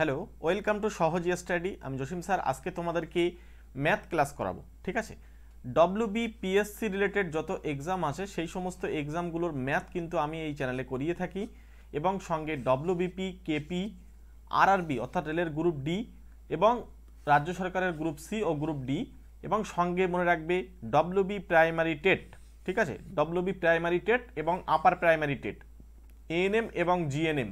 Hello welcome to Sahaj study আমি Jasim sir আজকে তোমাদেরকে ম্যাথ ক্লাস করাবো ঠিক আছে ডব্লিউ বিপিএসসি রিলেটেড যত এক্সাম আছে সেই সমস্ত এক্সামগুলোর ম্যাথ কিন্তু আমি এই চ্যানেলে করিয়ে থাকি এবং সঙ্গে ডব্লিউ বিপি কেপি আরআরবি অর্থাৎ রেলের গ্রুপ ডি এবং রাজ্য সরকারের গ্রুপ সি ও গ্রুপ ডি এবং সঙ্গে মনে রাখবে ডব্লিউ বি প্রাইমারি টেট ঠিক আছে ডব্লিউ বি প্রাইমারি টেট এবং আপার প্রাইমারি টেট এএনএম এবং জিএনএম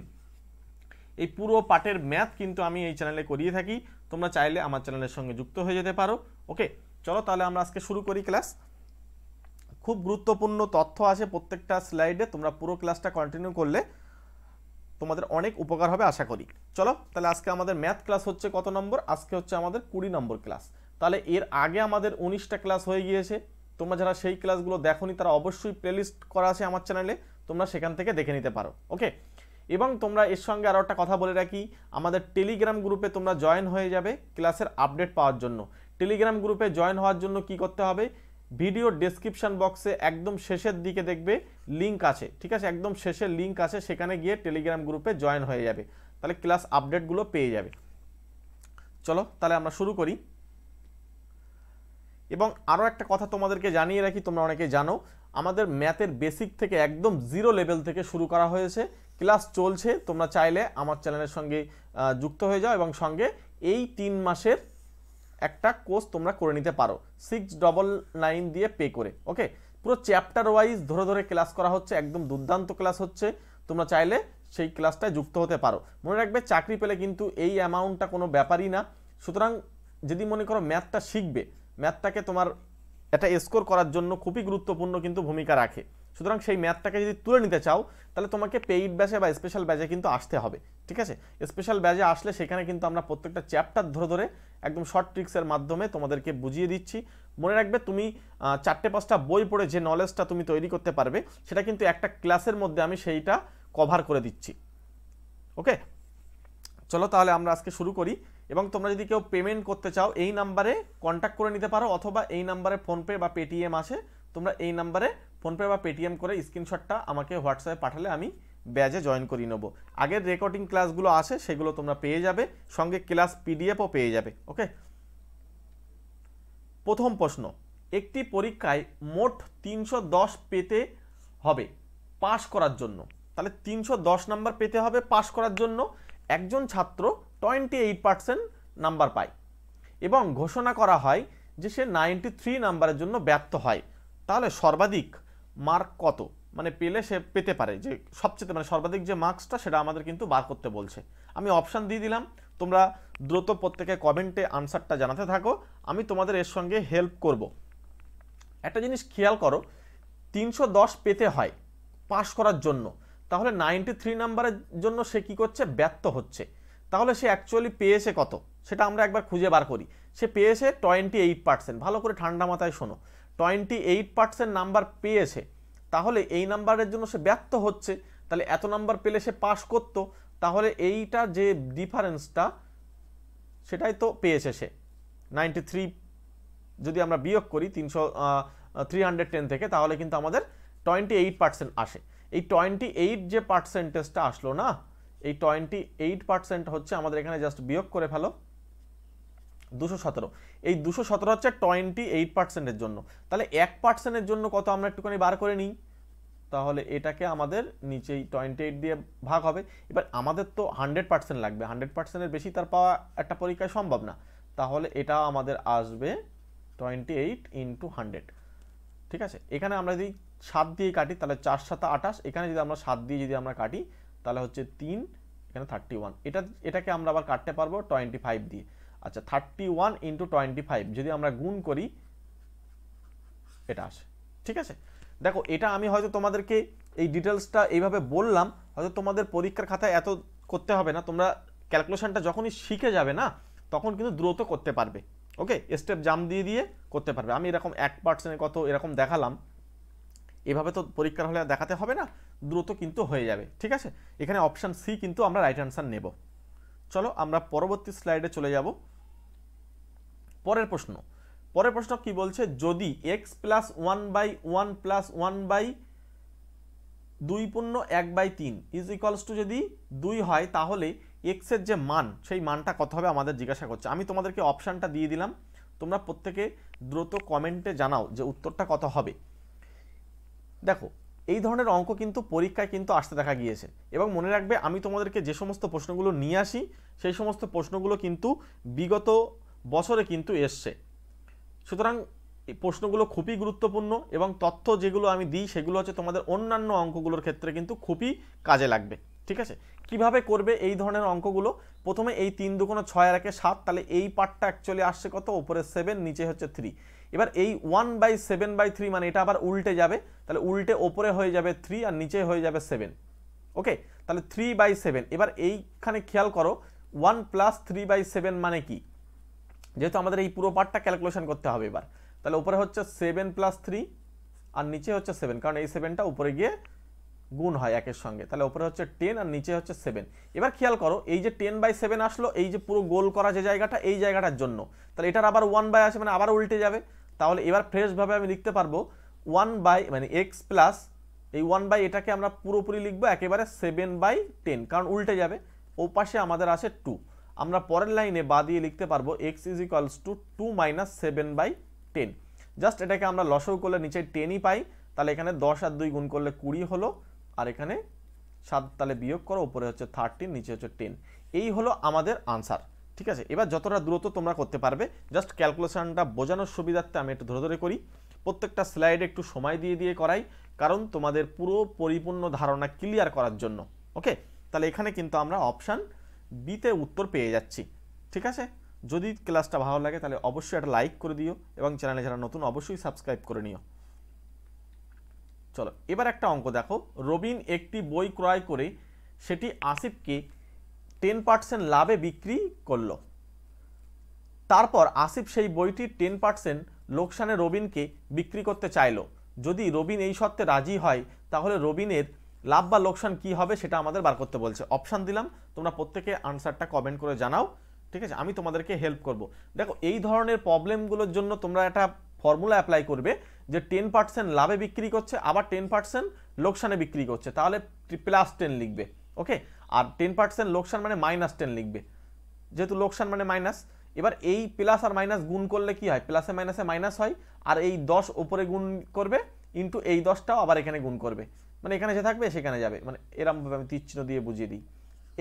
এই পুরো পার্টের ম্যাথ কিন্তু আমি এই চ্যানেলে করিয়ে থাকি তোমরা চাইলে আমার চ্যানেলের সঙ্গে যুক্ত হয়ে যেতে পারো ওকে চলো তাহলে আমরা আজকে শুরু করি ক্লাস খুব গুরুত্বপূর্ণ তথ্য আছে প্রত্যেকটা স্লাইডে তোমরা পুরো ক্লাসটা কন্টিনিউ করলে তোমাদের অনেক উপকার হবে আশা করি চলো তাহলে আজকে আমাদের ম্যাথ ক্লাস হচ্ছে কত নম্বর আজকে হচ্ছে আমাদের কুড়ি নম্বর ক্লাস তাহলে এর আগে আমাদের উনিশটা ক্লাস হয়ে গিয়েছে তোমরা যারা সেই ক্লাসগুলো দেখো তারা অবশ্যই প্লেলিস্ট করা আছে আমার চ্যানেলে তোমরা সেখান থেকে দেখে নিতে পারো ওকে এবং তোমরা এর সঙ্গে আরও একটা কথা বলে রাখি আমাদের টেলিগ্রাম গ্রুপে তোমরা জয়েন হয়ে যাবে ক্লাসের আপডেট পাওয়ার জন্য টেলিগ্রাম গ্রুপে জয়েন হওয়ার জন্য কি করতে হবে ভিডিও ডেসক্রিপশান বক্সে একদম শেষের দিকে দেখবে লিঙ্ক আছে ঠিক আছে একদম শেষের লিঙ্ক আছে সেখানে গিয়ে টেলিগ্রাম গ্রুপে জয়েন হয়ে যাবে তাহলে ক্লাস আপডেটগুলো পেয়ে যাবে চলো তাহলে আমরা শুরু করি এবং আরও একটা কথা তোমাদেরকে জানিয়ে রাখি তোমরা অনেকে জানো আমাদের ম্যাথের বেসিক থেকে একদম জিরো লেভেল থেকে শুরু করা হয়েছে ক্লাস চলছে তোমরা চাইলে আমার চ্যানেলের সঙ্গে যুক্ত হয়ে যাও এবং সঙ্গে এই তিন মাসের একটা কোর্স তোমরা করে নিতে পারো সিক্স ডবল নাইন দিয়ে পে করে ওকে পুরো চ্যাপ্টার ওয়াইজ ধরে ধরে ক্লাস করা হচ্ছে একদম দুর্দান্ত ক্লাস হচ্ছে তোমরা চাইলে সেই ক্লাসটায় যুক্ত হতে পারো মনে রাখবে চাকরি পেলে কিন্তু এই অ্যামাউন্টটা কোনো ব্যাপারই না সুতরাং যদি মনে করো ম্যাথটা শিখবে ম্যাথটাকে তোমার একটা স্কোর করার জন্য খুবই গুরুত্বপূর্ণ কিন্তু ভূমিকা রাখে সুতরাং সেই ম্যাথটাকে যদি তুলে নিতে চাও তাহলে তোমাকে পেইড ব্যাচে বা স্পেশাল ব্যাচে কিন্তু আসতে হবে ঠিক আছে স্পেশাল ব্যাচে আসলে সেখানে কিন্তু আমরা প্রত্যেকটা চ্যাপ্টার ধরে ধরে একদম শর্ট ট্রিক্সের মাধ্যমে তোমাদেরকে বুঝিয়ে দিচ্ছি মনে রাখবে তুমি চারটে পাঁচটা বই পড়ে যে নলেজটা তুমি তৈরি করতে পারবে সেটা কিন্তু একটা ক্লাসের মধ্যে আমি সেইটা কভার করে দিচ্ছি ওকে চলো তাহলে আমরা আজকে শুরু করি এবং তোমরা যদি কেউ পেমেন্ট করতে চাও এই নাম্বারে কন্ট্যাক্ট করে নিতে পারো অথবা এই নাম্বারে ফোনপে বা পেটিএম আছে তোমরা এই নাম্বারে ফোনপে বা পেটিএম করে স্ক্রিনশটটা আমাকে হোয়াটসঅ্যাপে পাঠালে আমি ব্যাজে জয়েন করিয়ে নেবো আগের রেকর্ডিং ক্লাসগুলো আছে সেগুলো তোমরা পেয়ে যাবে সঙ্গে ক্লাস পিডিএফও পেয়ে যাবে ওকে প্রথম প্রশ্ন একটি পরীক্ষায় মোট তিনশো পেতে হবে পাশ করার জন্য তাহলে তিনশো নাম্বার পেতে হবে পাশ করার জন্য একজন ছাত্র টোয়েন্টি এইট পার্সেন্ট নাম্বার পায় এবং ঘোষণা করা হয় যে সে নাইনটি থ্রি নাম্বারের জন্য ব্যর্থ হয় তাহলে সর্বাধিক মার্ক কত মানে পেলে সে পেতে পারে যে সবচেয়ে মানে সর্বাধিক যে মার্কসটা সেটা আমাদের কিন্তু বার করতে বলছে আমি অপশান দিয়ে দিলাম তোমরা দ্রুত প্রত্যেকে কমেন্টে আনসারটা জানাতে থাকো আমি তোমাদের এর সঙ্গে হেল্প করব। একটা জিনিস খেয়াল করো তিনশো পেতে হয় পাস করার জন্য তাহলে নাইনটি থ্রি নাম্বারের জন্য সে কী করছে ব্যর্থ হচ্ছে তাহলে সে অ্যাকচুয়ালি পেয়েছে কত সেটা আমরা একবার খুঁজে বার করি সে পেয়েছে টোয়েন্টি এইট পার্সেন্ট ভালো করে ঠান্ডা মাথায় শোনো টোয়েন্টি এইট পার্সেন্ট নাম্বার পেয়েছে তাহলে এই নাম্বারের জন্য সে ব্যর্থ হচ্ছে তাহলে এত নাম্বার পেলে সে পাস করতো তাহলে এইটা যে ডিফারেন্সটা সেটাই তো পেয়েছে সে নাইনটি থ্রি যদি আমরা বিয়োগ করি তিনশো থ্রি হান্ড্রেড টেন থেকে তাহলে কিন্তু আমাদের টোয়েন্টি এইট পার্সেন্ট আসে এই টোয়েন্টি এইট যে পার্সেন্টেজটা আসলো না এই টোয়েন্টি এইট পার্সেন্ট হচ্ছে আমাদের এখানে জাস্ট বিয়োগ করে ফেলো দুশো সতেরো এই দুশো সতেরো হচ্ছে টোয়েন্টি এইট পার্সেন্টের জন্য তাহলে এক পার্সেন্টের জন্য কত আমরা একটুখানি বার করে নিই তাহলে এটাকে আমাদের নিচেই টোয়েন্টি এইট দিয়ে ভাগ হবে এবার আমাদের তো হান্ড্রেড পার্সেন্ট লাগবে হান্ড্রেড পার্সেন্টের বেশি তার পাওয়া একটা পরীক্ষায় সম্ভব না তাহলে এটা আমাদের আসবে টোয়েন্টি এইট ইন্টু হান্ড্রেড ঠিক আছে এখানে আমরা যদি সাত দিয়ে কাটি তাহলে চার সাতা আঠাশ এখানে যদি আমরা সাত দিয়ে যদি আমরা কাটি তাহলে হচ্ছে তিন এখানে থার্টি ওয়ান এটা এটাকে আমরা আবার কাটতে পারবো টোয়েন্টি ফাইভ দিয়ে আচ্ছা thirty one into twenty five যদি আমরা গুণ করি এটা আসে ঠিক আছে দেখো এটা আমি হয়তো তোমাদেরকে এই ডিটেলসটা এইভাবে বললাম হয়তো তোমাদের পরীক্ষার খাতায় এত করতে হবে না তোমরা ক্যালকুলেশনটা যখনই শিখে যাবে না তখন কিন্তু দ্রুত করতে পারবে ওকে স্টেপ জাম দিয়ে দিয়ে করতে পারবে আমি এরকম এক পার্সেন্টের কত এরকম দেখালাম এভাবে তো পরীক্ষার হলে দেখাতে হবে না দ্রুত কিন্তু হয়ে যাবে ঠিক আছে এখানে অপশান সি কিন্তু আমরা রাইট অ্যান্সার নেব চলো আমরা পরবর্তী স্লাইডে চলে যাব পরের প্রশ্ন পরের প্রশ্ন কি বলছে যদি X plus one by one plus one by দুই পূর্ণ এক বাই তিন ইজ ইকলস টু যদি দুই হয় তাহলে এক্সের যে মান সেই মানটা কত হবে আমাদের জিজ্ঞাসা করছে আমি তোমাদেরকে অপশানটা দিয়ে দিলাম তোমরা প্রত্যেকে দ্রুত কমেন্টে জানাও যে উত্তরটা কত হবে দেখো এই ধরনের অঙ্ক কিন্তু পরীক্ষায় কিন্তু আসতে দেখা গিয়েছে এবং মনে রাখবে আমি তোমাদেরকে যে সমস্ত প্রশ্নগুলো নিয়ে আসি সেই সমস্ত প্রশ্নগুলো কিন্তু বিগত বছরে কিন্তু এসছে সুতরাং এই প্রশ্নগুলো খুবই গুরুত্বপূর্ণ এবং তথ্য যেগুলো আমি দিই সেগুলো হচ্ছে তোমাদের অন্যান্য অঙ্কগুলোর ক্ষেত্রে কিন্তু খুবই কাজে লাগবে ঠিক আছে কিভাবে করবে এই ধরনের অঙ্কগুলো প্রথমে এই তিন দুকোনো ছয় আর সাত তাহলে এই পার্টটা অ্যাকচুয়ালি আসছে কত ওপরে সেভেন নিচে হচ্ছে থ্রি এবার এই one by seven by three মানে এটা আবার উল্টে যাবে তাহলে উল্টে ওপরে হয়ে যাবে থ্রি আর নিচে হয়ে যাবে সেভেন ওকে তাহলে থ্রি বাই সেভেন এবার এইখানে খেয়াল করো one plus three by seven মানে কি যেহেতু আমাদের এই পুরো পার্টটা ক্যালকুলেশন করতে হবে এবার তাহলে উপরে হচ্ছে সেভেন প্লাস থ্রি আর নিচে হচ্ছে সেভেন কারণ এই সেভেনটা উপরে গিয়ে গুণ হয় একের সঙ্গে তাহলে উপরে হচ্ছে টেন আর নিচে হচ্ছে সেভেন এবার খেয়াল করো এই যে টেন বাই সেভেন আসলো এই যে পুরো গোল করা যে জায়গাটা এই জায়গাটার জন্য তাহলে এটার আবার ওয়ান বাই আসে মানে আবার উল্টে যাবে তাহলে এবার ফ্রেশভাবে আমি লিখতে পারবো ওয়ান বাই মানে এক্স প্লাস এই ওয়ান বাই এটাকে আমরা পুরোপুরি লিখবো একেবারে সেভেন বাই টেন কারণ উল্টে যাবে ও পাশে আমাদের আছে টু আমরা পরের লাইনে বা দিয়ে লিখতে পারবো X is equals to two minus seven by ten just এটাকে আমরা লসও করলে নিচে টেনই পাই তাহলে এখানে দশ আর দুই গুণ করলে কুড়ি হলো আর এখানে সাত তাহলে বিয়োগ করো উপরে হচ্ছে থার্টিন নিচে হচ্ছে টেন এই হলো আমাদের আনসার ঠিক আছে এবার যতটা দ্রুত তোমরা করতে পারবে জাস্ট ক্যালকুলেশানটা বোঝানোর সুবিধার্থে আমি একটু ধরে ধরে করি প্রত্যেকটা স্লাইডে একটু সময় দিয়ে দিয়ে করাই কারণ তোমাদের পুরো পরিপূর্ণ ধারণা ক্লিয়ার করার জন্য ওকে তাহলে এখানে কিন্তু আমরা অপশান বিতে উত্তর পেয়ে যাচ্ছি ঠিক আছে যদি ক্লাসটা ভালো লাগে তাহলে অবশ্যই একটা লাইক করে দিও এবং চ্যানেলে যারা নতুন অবশ্যই সাবস্ক্রাইব করে নিও চলো এবার একটা অঙ্ক দেখো রবিন একটি বই ক্রয় করে সেটি আসিফকে টেন পার্সেন্ট লাভে বিক্রি করল তারপর আসিফ সেই বইটি টেন পার্সেন্ট লোকসানে রবিনকে বিক্রি করতে চাইল যদি রবিন এই শর্তে রাজি হয় তাহলে রবিনের লাভ বা লোকসান কী হবে সেটা আমাদের বার করতে বলছে অপশান দিলাম তোমরা প্রত্যেকে আনসারটা কমেন্ট করে জানাও ঠিক আছে আমি তোমাদেরকে হেল্প করব দেখো এই ধরনের প্রবলেমগুলোর জন্য তোমরা একটা ফর্মুলা অ্যাপ্লাই করবে যে টেন পার্সেন্ট লাভে বিক্রি করছে আবার টেন পার্সেন্ট লোকসানে বিক্রি করছে তাহলে প্লাস টেন লিখবে ওকে আর টেন পার্সেন্ট লোকসান মানে মাইনাস টেন লিখবে যেহেতু লোকসান মানে মাইনাস এবার এই প্লাস আর মাইনাস গুণ করলে কি হয় প্লাসে মাইনাসে মাইনাস হয় আর এই দশ ওপরে গুণ করবে ইন্টু এই দশটাও আবার এখানে গুণ করবে মানে এখানে যে থাকবে সেখানে যাবে মানে এরমভাবে আমি তীর দিয়ে বুঝিয়ে দিই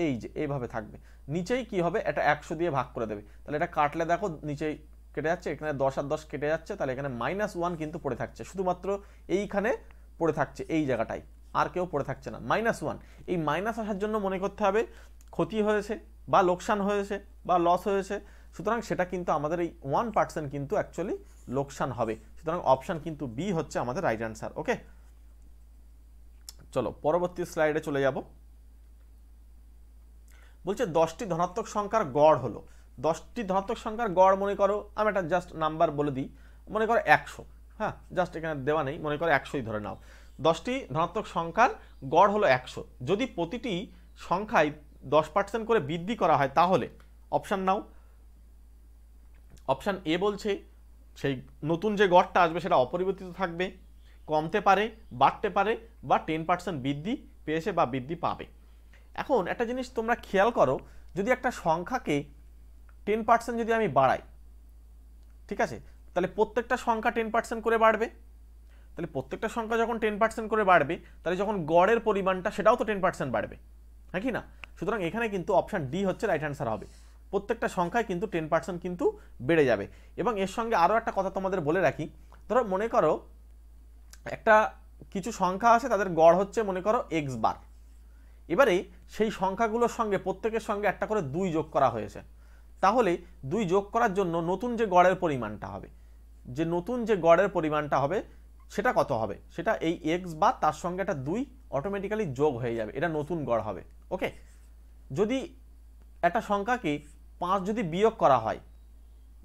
এই যে এইভাবে থাকবে নিচেই কি হবে এটা একশো দিয়ে ভাগ করে দেবে তাহলে এটা কাটলে দেখো নিচেই কেটে যাচ্ছে এখানে দশ আর দশ কেটে যাচ্ছে তাহলে এখানে মাইনাস ওয়ান কিন্তু পড়ে থাকছে শুধুমাত্র এইখানে পড়ে থাকছে এই জায়গাটায় আর কেউ পড়ে থাকছে না মাইনাস ওয়ান এই মাইনাস আসার জন্য মনে করতে হবে ক্ষতি হয়েছে বা লোকসান হয়েছে বা লস হয়েছে সুতরাং সেটা কিন্তু আমাদের এই ওয়ান পার্সেন্ট কিন্তু অ্যাকচুয়ালি লোকসান হবে সুতরাং অপশান কিন্তু বি হচ্ছে আমাদের রাইট অ্যান্সার ওকে চলো পরবর্তী স্লাইডে চলে যাব বলছে দশটি ধনাত্মক সংখ্যার গড় হলো দশটি ধনাত্মক সংখ্যার গড় মনে করো আমি একটা জাস্ট নাম্বার বলে দিই মনে করো একশো হ্যাঁ জাস্ট এখানে দেওয়া নেই মনে করো একশোই ধরে নাও দশটি ধনাত্মক সংখ্যার গড় হলো একশো যদি প্রতিটি সংখ্যায় দশ পার্সেন্ট করে বৃদ্ধি করা হয় তাহলে অপশান নাও অপশান এ বলছে সেই নতুন যে গড়টা আসবে সেটা অপরিবর্তিত থাকবে কমতে পারে বাড়তে পারে বা টেন পার্সেন্ট বৃদ্ধি পেয়েছে বা বৃদ্ধি পাবে এখন একটা জিনিস তোমরা খেয়াল করো যদি একটা সংখ্যাকে টেন পার্সেন্ট যদি আমি বাড়াই ঠিক আছে তাহলে প্রত্যেকটা সংখ্যা টেন পার্সেন্ট করে বাড়বে তাহলে প্রত্যেকটা সংখ্যা যখন টেন পার্সেন্ট করে বাড়বে তাহলে যখন গড়ের পরিমাণটা সেটাও তো টেন পার্সেন্ট বাড়বে হ্যাঁ কি না সুতরাং এখানে কিন্তু অপশান ডি হচ্ছে রাইট অ্যান্সার হবে প্রত্যেকটা সংখ্যায় কিন্তু টেন পার্সেন্ট কিন্তু বেড়ে যাবে এবং এর সঙ্গে আরও একটা কথা তোমাদের বলে রাখি ধরো মনে করো একটা কিছু সংখ্যা আছে তাদের গড় হচ্ছে মনে করো এক্স বার এবারে সেই সংখ্যাগুলোর সঙ্গে প্রত্যেকের সঙ্গে একটা করে দুই যোগ করা হয়েছে তাহলে দুই যোগ করার জন্য নতুন যে গড়ের পরিমাণটা হবে যে নতুন যে গড়ের পরিমাণটা হবে সেটা কত হবে সেটা এই এক্স বা তার সঙ্গে একটা দুই অটোমেটিক্যালি যোগ হয়ে যাবে এটা নতুন গড় হবে ওকে যদি একটা সংখ্যাকে পাঁচ যদি বিয়োগ করা হয়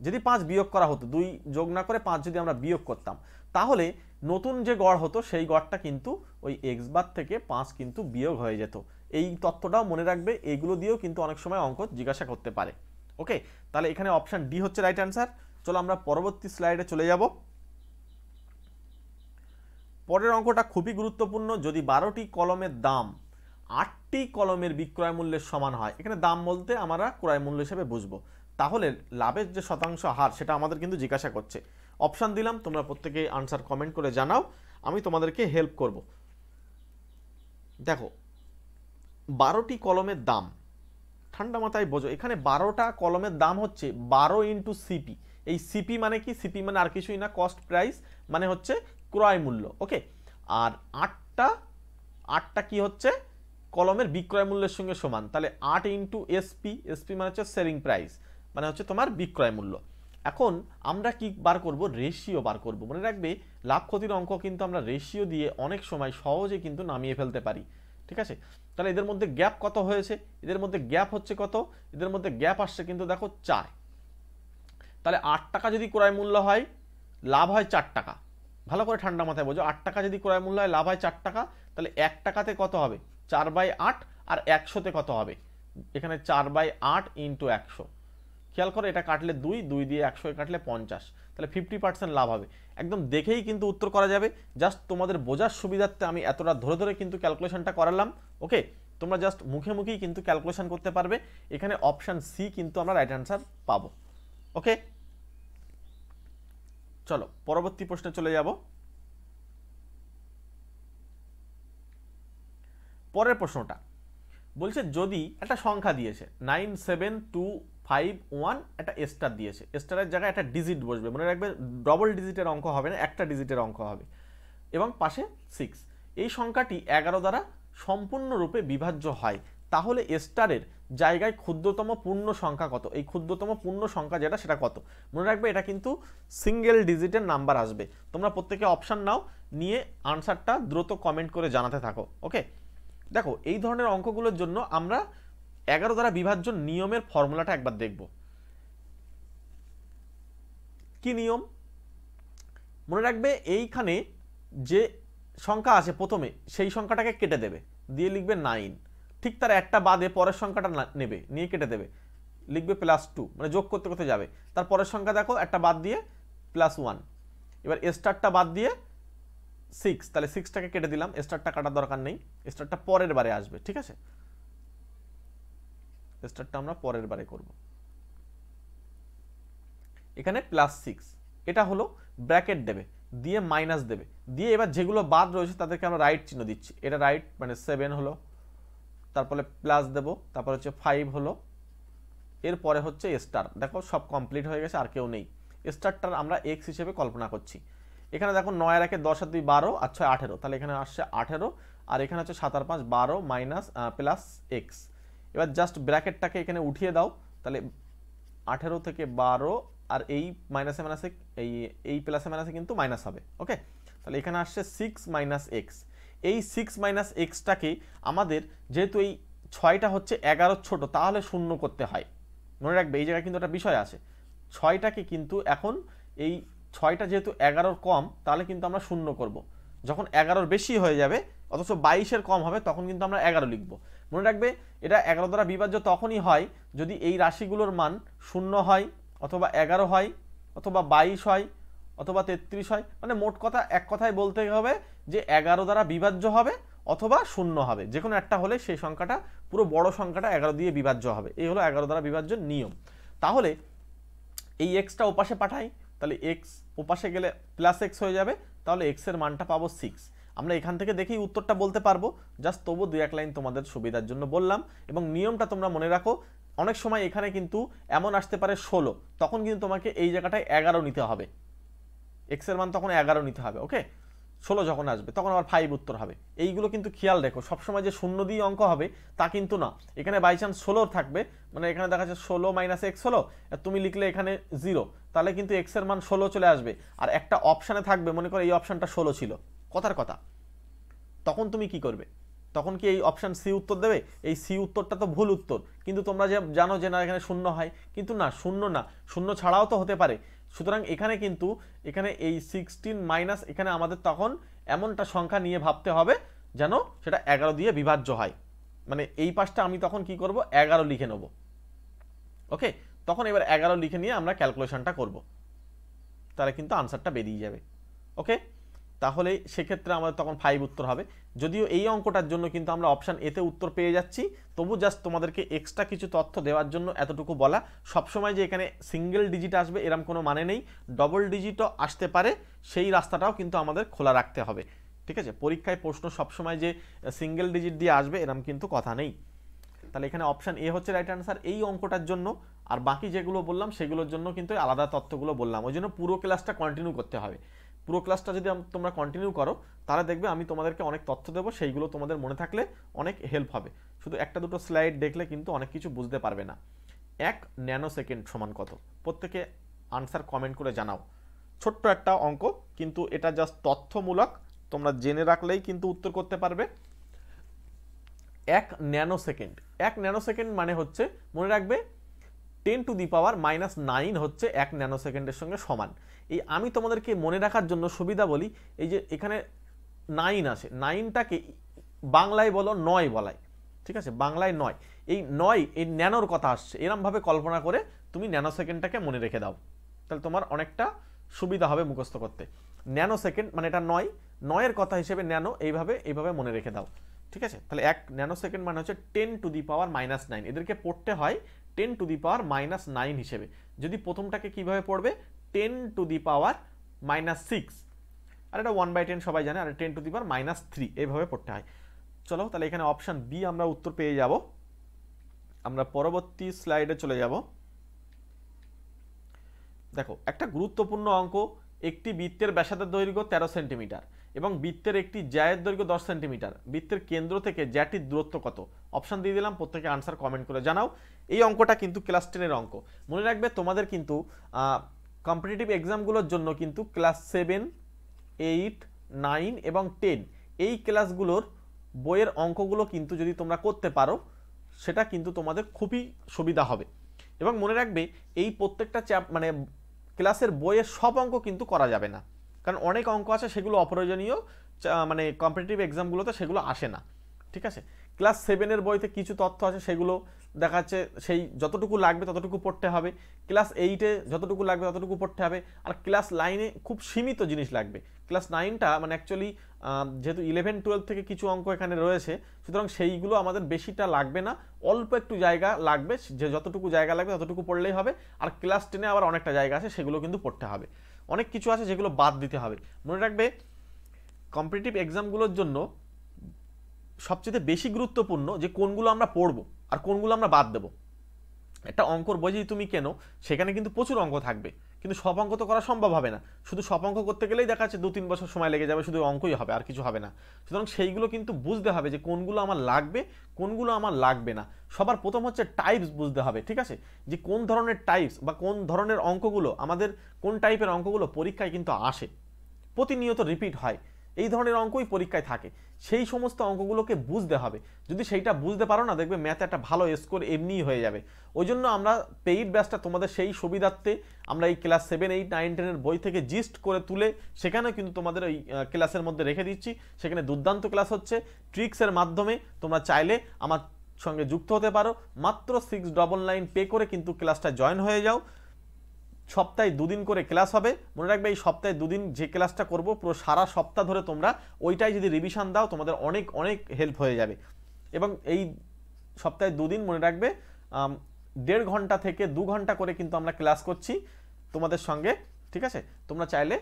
যদি পাঁচ বিয়োগ করা হতো দুই যোগ না করে পাঁচ যদি আমরা বিয়োগ করতাম তাহলে নতুন যে গড় হতো সেই গড়টা কিন্তু ওই এক্স বার থেকে পাঁচ কিন্তু বিয়োগ হয়ে যেত এই তথ্যটাও মনে রাখবে এগুলো দিয়েও কিন্তু অনেক সময় অঙ্ক জিজ্ঞাসা করতে পারে ওকে তাহলে এখানে অপশান ডি হচ্ছে রাইট অ্যান্সার চলো আমরা পরবর্তী স্লাইডে চলে যাব পরের অঙ্কটা খুবই গুরুত্বপূর্ণ যদি বারোটি কলমের দাম আটটি কলমের বিক্রয় মূল্যের সমান হয় এখানে দাম বলতে আমরা ক্রয় মূল্য হিসেবে বুঝবো তাহলে লাভের যে শতাংশ হার সেটা আমাদের কিন্তু জিজ্ঞাসা করছে অপশান দিলাম তোমরা প্রত্যেকেই আনসার কমেন্ট করে জানাও আমি তোমাদেরকে হেল্প করব দেখো বারোটি কলমের দাম ঠান্ডা মাথায় বোঝো এখানে বারোটা কলমের দাম হচ্ছে বারো ইন্টু সিপি এই সিপি মানে কি সিপি মানে আর কিছুই না কস্ট প্রাইস মানে হচ্ছে ক্রয় মূল্য ওকে আর আটটা আটটা কি হচ্ছে কলমের বিক্রয় মূল্যের সঙ্গে সমান তাহলে আট ইন্টু এসপি এসপি মানে হচ্ছে সেলিং প্রাইস মানে হচ্ছে তোমার বিক্রয় মূল্য এখন আমরা কি বার করব রেশিও বার করব মনে রাখবে লাভ ক্ষতির অঙ্ক কিন্তু আমরা রেশিও দিয়ে অনেক সময় সহজে কিন্তু নামিয়ে ফেলতে পারি ঠিক আছে তাহলে এদের মধ্যে গ্যাপ কত হয়েছে এদের মধ্যে গ্যাপ হচ্ছে কত এদের মধ্যে গ্যাপ আসছে কিন্তু দেখো চার তাহলে আট টাকা যদি ক্রয় মূল্য হয় লাভ হয় চার টাকা ভালো করে ঠান্ডা মাথায় বোঝো আট টাকা যদি ক্রয় মূল্য হয় লাভ হয় চার টাকা তাহলে এক টাকাতে কত হবে চার বাই আট আর একশোতে কত হবে এখানে চার বাই আট ইন্টু একশো খেয়াল করো এটা কাটলে দুই দুই দিয়ে একশো কাটলে পঞ্চাশ তাহলে ফিফটি পার্সেন্ট লাভ হবে একদম দেখেই কিন্তু উত্তর করা যাবে জাস্ট তোমাদের বোঝার সুবিধার্থে আমি এতটা ধরে ধরে কিন্তু ক্যালকুলেশনটা করালাম ওকে তোমরা জাস্ট মুখে মুখেই কিন্তু ক্যালকুলেশন করতে পারবে এখানে অপশান সি কিন্তু আমরা রাইট অ্যান্সার পাবো ওকে চলো পরবর্তী প্রশ্নে চলে যাব পরের প্রশ্নটা বলছে যদি একটা সংখ্যা দিয়েছে nine seven two five one একটা স্টার দিয়েছে স্টারের জায়গায় একটা ডিজিট বসবে মনে রাখবে ডবল ডিজিটের অঙ্ক হবে না একটা ডিজিটের অঙ্ক হবে এবং পাশে সিক্স এই সংখ্যাটি এগারো দ্বারা সম্পূর্ণরূপে বিভাজ্য হয় তাহলে স্টারের জায়গায় ক্ষুদ্রতম পূর্ণ সংখ্যা কত এই ক্ষুদ্রতম পূর্ণ সংখ্যা যেটা সেটা কত মনে রাখবে এটা কিন্তু সিঙ্গেল ডিজিটের নাম্বার আসবে তোমরা প্রত্যেকে অপশান নাও নিয়ে আনসারটা দ্রুত কমেন্ট করে জানাতে থাকো ওকে দেখো এই ধরনের অঙ্কগুলোর জন্য আমরা এগারো দ্বারা বিভাজ্য নিয়মের ফর্মুলাটা একবার দেখব কি নিয়ম মনে রাখবে এইখানে যে সংখ্যা আছে প্রথমে সেই সংখ্যাটাকে কেটে দেবে দিয়ে লিখবে নাইন ঠিক তার একটা বাদে পরের সংখ্যাটা নেবে নিয়ে কেটে দেবে লিখবে প্লাস টু মানে যোগ করতে করতে যাবে তার পরের সংখ্যা দেখো একটা বাদ দিয়ে প্লাস ওয়ান এবার স্টারটা বাদ দিয়ে সিক্স তাহলে সিক্সটাকে কেটে দিলাম স্টারটা কাটার দরকার নেই স্টারটা পরের বারে আসবে ঠিক আছে স্টারটা আমরা পরের বারে করব এখানে প্লাস সিক্স এটা হলো ব্র্যাকেট দেবে দিয়ে মাইনাস দেবে দিয়ে এবার যেগুলো বাদ রয়েছে তাদেরকে আমরা রাইট চিহ্ন দিচ্ছি এটা রাইট মানে সেভেন হলো তারপরে প্লাস দেব তারপর হচ্ছে ফাইভ হলো এরপরে হচ্ছে স্টার দেখো সব কমপ্লিট হয়ে গেছে আর কেউ নেই স্টারটার আমরা এক্স হিসেবে কল্পনা করছি এখানে দেখো নয়ের একে দশ আর দুই বারো আর ছয় আঠেরো তাহলে এখানে আসছে আঠেরো আর এখানে হচ্ছে সাত আর পাঁচ বারো মাইনাস প্লাস এক্স এবার জাস্ট ব্র্যাকেটটাকে এখানে উঠিয়ে দাও তাহলে আঠেরো থেকে বারো আর এই মাইনাসে মাইনাসে এই এই প্লাসে মাইনাসে কিন্তু মাইনাস হবে ওকে তাহলে এখানে আসছে সিক্স মাইনাস এক্স এই সিক্স মাইনাস এক্সটাকে আমাদের যেহেতু এই ছয়টা হচ্ছে এগারো ছোট তাহলে শূন্য করতে হয় মনে রাখবে এই জায়গায় কিন্তু একটা বিষয় আছে ছয়টাকে কিন্তু এখন এই ছয়টা যেহেতু এগারোর কম তাহলে কিন্তু আমরা শূন্য করব। যখন এগারোর বেশি হয়ে যাবে অথচ বাইশের কম হবে তখন কিন্তু আমরা এগারো লিখব মনে রাখবে এটা এগারো দ্বারা বিভাজ্য তখনই হয় যদি এই রাশিগুলোর মান শূন্য হয় অথবা এগারো হয় অথবা বাইশ হয় অথবা তেত্রিশ হয় মানে মোট কথা এক কথায় বলতে হবে যে এগারো দ্বারা বিভাজ্য হবে অথবা শূন্য হবে যে কোনো একটা হলে সেই সংখ্যাটা পুরো বড় সংখ্যাটা এগারো দিয়ে বিভাজ্য হবে এই হলো এগারো দ্বারা বিভাজ্য নিয়ম তাহলে এই এক্সটা ওপাশে পাঠাই তাহলে এক্স ওপাশে গেলে প্লাস এক্স হয়ে যাবে তাহলে এক্সের মানটা পাবো সিক্স আমরা এখান থেকে দেখেই উত্তরটা বলতে পারবো জাস্ট তবু দু এক লাইন তোমাদের সুবিধার জন্য বললাম এবং নিয়মটা তোমরা মনে রাখো অনেক সময় এখানে কিন্তু এমন আসতে পারে ষোলো তখন কিন্তু তোমাকে এই জায়গাটায় এগারো নিতে হবে এক্সের মান তখন এগারো নিতে হবে ওকে ষোলো যখন আসবে তখন আবার ফাইভ উত্তর হবে এইগুলো কিন্তু খেয়াল রেখো সবসময় যে শূন্য দিয়ে অঙ্ক হবে তা কিন্তু না এখানে বাই চান্স ষোলোর থাকবে মানে এখানে দেখা যাচ্ছে ষোলো মাইনাস এক্স হলো তুমি লিখলে এখানে জিরো তাহলে কিন্তু এক্সের মান ষোলো চলে আসবে আর একটা অপশানে থাকবে মনে করো এই অপশানটা ষোলো ছিল কথার কথা তখন তুমি কি করবে তখন কি এই অপশান সি উত্তর দেবে এই সি উত্তরটা তো ভুল উত্তর কিন্তু তোমরা যে জানো যে না এখানে শূন্য হয় কিন্তু না শূন্য না শূন্য ছাড়াও তো হতে পারে সুতরাং এখানে কিন্তু এখানে এই সিক্সটিন মাইনাস এখানে আমাদের তখন এমনটা সংখ্যা নিয়ে ভাবতে হবে যেন সেটা এগারো দিয়ে বিভাজ্য হয় মানে এই পাশটা আমি তখন কি করব এগারো লিখে নেব ওকে তখন এবার এগারো লিখে নিয়ে আমরা ক্যালকুলেশনটা করব তাহলে কিন্তু আনসারটা বেরিয়ে যাবে ওকে তাহলে সেক্ষেত্রে আমাদের তখন ফাইভ উত্তর হবে যদিও এই অঙ্কটার জন্য কিন্তু আমরা অপশান এতে উত্তর পেয়ে যাচ্ছি তবু জাস্ট তোমাদেরকে এক্সট্রা কিছু তথ্য দেওয়ার জন্য এতটুকু বলা সবসময় যে এখানে সিঙ্গেল ডিজিট আসবে এরম কোনো মানে নেই ডবল ডিজিটও আসতে পারে সেই রাস্তাটাও কিন্তু আমাদের খোলা রাখতে হবে ঠিক আছে পরীক্ষায় প্রশ্ন সবসময় যে সিঙ্গেল ডিজিট দিয়ে আসবে এরম কিন্তু কথা নেই তাহলে এখানে অপশান এ হচ্ছে রাইট অ্যান্সার এই অঙ্কটার জন্য আর বাকি যেগুলো বললাম সেগুলোর জন্য কিন্তু আলাদা তথ্যগুলো বললাম ওই জন্য পুরো ক্লাসটা কন্টিনিউ করতে হবে পুরো ক্লাসটা যদি তোমরা কন্টিনিউ করো তাহলে দেখবে আমি তোমাদেরকে অনেক তথ্য দেবো সেইগুলো তোমাদের মনে থাকলে অনেক হেল্প হবে শুধু একটা দুটো স্লাইড দেখলে কিন্তু অনেক কিছু বুঝতে পারবে না এক ন্যানো সেকেন্ড সমান কত প্রত্যেকে আনসার কমেন্ট করে জানাও ছোট্ট একটা অঙ্ক কিন্তু এটা জাস্ট তথ্যমূলক তোমরা জেনে রাখলেই কিন্তু উত্তর করতে পারবে এক ন্যানো সেকেন্ড এক ন্যানো সেকেন্ড মানে হচ্ছে মনে রাখবে ten to the power minus nine হচ্ছে এক ন্যানো সেকেন্ডের সঙ্গে সমান এই আমি তোমাদেরকে মনে রাখার জন্য সুবিধা বলি এই যে এখানে নাইন আছে নাইনটাকে বাংলায় বলো নয় বলায় ঠিক আছে বাংলায় নয় এই নয় এই ন্যানোর কথা আসছে এরমভাবে কল্পনা করে তুমি ন্যানো সেকেন্ডটাকে মনে রেখে দাও তাহলে তোমার অনেকটা সুবিধা হবে মুখস্থ করতে ন্যানো সেকেন্ড মানে এটা নয় নয়ের কথা হিসেবে ন্যানো এইভাবে এইভাবে মনে রেখে দাও ঠিক আছে তাহলে এক ন্যানো সেকেন্ড মানে হচ্ছে ten to the power minus nine এদেরকে পড়তে হয় ten to the power minus nine হিসেবে যদি প্রথমটাকে কিভাবে পড়বে ten to the power minus six আর এটা ওয়ান বাই টেন সবাই জানে আর ten to the power minus three এইভাবে পড়তে হয় চলো তাহলে এখানে অপশান বি আমরা উত্তর পেয়ে যাব আমরা পরবর্তী স্লাইডে চলে যাব দেখো একটা গুরুত্বপূর্ণ অঙ্ক একটি বৃত্তের ব্যাসাদের দৈর্ঘ্য তেরো সেন্টিমিটার এবং বৃত্তের একটি জ্যায়ের দৈর্ঘ্য দশ সেন্টিমিটার বৃত্তের কেন্দ্র থেকে জ্যাটির দূরত্ব কত অপশান দিয়ে দিলাম প্রত্যেকে আনসার কমেন্ট করে জানাও এই অঙ্কটা কিন্তু ক্লাস টেনের অঙ্ক মনে রাখবে তোমাদের কিন্তু কম্পিটিটিভ এক্সামগুলোর জন্য কিন্তু ক্লাস সেভেন এইট নাইন এবং টেন এই ক্লাসগুলোর বইয়ের অঙ্কগুলো কিন্তু যদি তোমরা করতে পারো সেটা কিন্তু তোমাদের খুবই সুবিধা হবে এবং মনে রাখবে এই প্রত্যেকটা চ্যাপ মানে ক্লাসের বইয়ের সব অঙ্ক কিন্তু করা যাবে না কারণ অনেক অঙ্ক আছে সেগুলো অপ্রয়োজনীয় মানে কম্পিটিটিভ এক্সামগুলোতে সেগুলো আসে না ঠিক আছে ক্লাস সেভেনের বইতে কিছু তথ্য আছে সেগুলো দেখা যাচ্ছে সেই যতটুকু লাগবে ততটুকু পড়তে হবে ক্লাস এইটে যতটুকু লাগবে ততটুকু পড়তে হবে আর ক্লাস নাইনে খুব সীমিত জিনিস লাগবে ক্লাস নাইনটা মানে অ্যাকচুয়ালি যেহেতু ইলেভেন টুয়েলভ থেকে কিছু অঙ্ক এখানে রয়েছে সুতরাং সেইগুলো আমাদের বেশিটা লাগবে না অল্প একটু জায়গা লাগবে যে যতটুকু জায়গা লাগবে ততটুকু পড়লেই হবে আর ক্লাস টেনে আবার অনেকটা জায়গা আছে সেগুলো কিন্তু পড়তে হবে অনেক কিছু আছে যেগুলো বাদ দিতে হবে মনে রাখবে কম্পিটিটিভ এক্সামগুলোর জন্য সবচেয়ে বেশি গুরুত্বপূর্ণ যে কোনগুলো আমরা পড়বো আর কোনগুলো আমরা বাদ দেবো একটা অঙ্কর বই যদি তুমি কেনো সেখানে কিন্তু প্রচুর অঙ্ক থাকবে কিন্তু সব অঙ্ক তো করা সম্ভব হবে না শুধু সব অঙ্ক করতে গেলেই দেখা যাচ্ছে দু তিন বছর সময় লেগে যাবে শুধু অঙ্কই হবে আর কিছু হবে না সুতরাং সেইগুলো কিন্তু বুঝতে হবে যে কোনগুলো আমার লাগবে কোনগুলো আমার লাগবে না সবার প্রথম হচ্ছে টাইপস বুঝতে হবে ঠিক আছে যে কোন ধরনের টাইপস বা কোন ধরনের অঙ্কগুলো আমাদের কোন টাইপের অঙ্কগুলো পরীক্ষায় কিন্তু আসে প্রতিনিয়ত রিপিট হয় এই ধরনের অঙ্কই পরীক্ষায় থাকে সেই সমস্ত অঙ্কগুলোকে বুঝতে হবে যদি সেইটা বুঝতে পারো না দেখবে ম্যাথে একটা ভালো স্কোর এমনিই হয়ে যাবে ওই জন্য আমরা পেইড ব্যাচটা তোমাদের সেই সুবিধার্থে আমরা এই ক্লাস সেভেন এইট নাইন টেনের বই থেকে জিস্ট করে তুলে সেখানেও কিন্তু তোমাদের ওই ক্লাসের মধ্যে রেখে দিচ্ছি সেখানে দুর্দান্ত ক্লাস হচ্ছে ট্রিক্সের মাধ্যমে তোমরা চাইলে আমার সঙ্গে যুক্ত হতে পারো মাত্র সিক্স ডবল নাইন পে করে কিন্তু ক্লাসটা জয়েন হয়ে যাও সপ্তাহে দুদিন করে ক্লাস হবে মনে রাখবে এই সপ্তাহে দুদিন যে ক্লাসটা করব পুরো সারা সপ্তাহ ধরে তোমরা ওইটাই যদি রিভিশন দাও তোমাদের অনেক অনেক হেল্প হয়ে যাবে এবং এই সপ্তাহে দুদিন মনে রাখবে দেড় ঘন্টা থেকে দু ঘন্টা করে কিন্তু আমরা ক্লাস করছি তোমাদের সঙ্গে ঠিক আছে তোমরা চাইলে